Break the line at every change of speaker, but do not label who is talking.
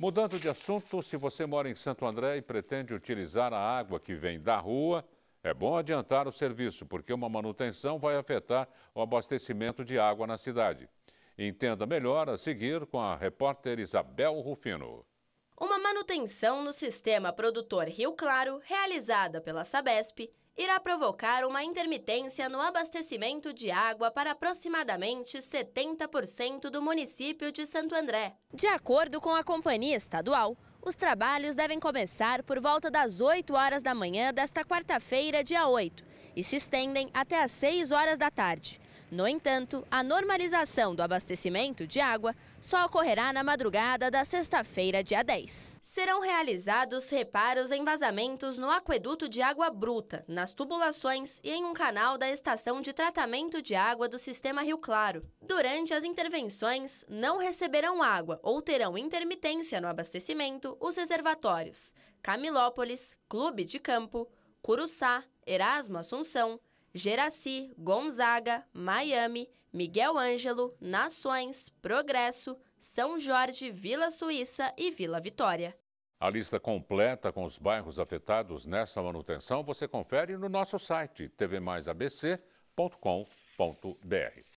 Mudando de assunto, se você mora em Santo André e pretende utilizar a água que vem da rua, é bom adiantar o serviço, porque uma manutenção vai afetar o abastecimento de água na cidade. Entenda melhor a seguir com a repórter Isabel Rufino.
Uma manutenção no sistema produtor Rio Claro, realizada pela Sabesp, irá provocar uma intermitência no abastecimento de água para aproximadamente 70% do município de Santo André. De acordo com a companhia estadual, os trabalhos devem começar por volta das 8 horas da manhã desta quarta-feira, dia 8, e se estendem até às 6 horas da tarde. No entanto, a normalização do abastecimento de água só ocorrerá na madrugada da sexta-feira, dia 10. Serão realizados reparos em vazamentos no aqueduto de água bruta, nas tubulações e em um canal da estação de tratamento de água do sistema Rio Claro. Durante as intervenções, não receberão água ou terão intermitência no abastecimento os reservatórios Camilópolis, Clube de Campo, Curuçá, Erasmo Assunção, Geraci, Gonzaga, Miami, Miguel Ângelo, Nações, Progresso, São Jorge, Vila Suíça e Vila Vitória.
A lista completa com os bairros afetados nessa manutenção você confere no nosso site tvmaisabc.com.br.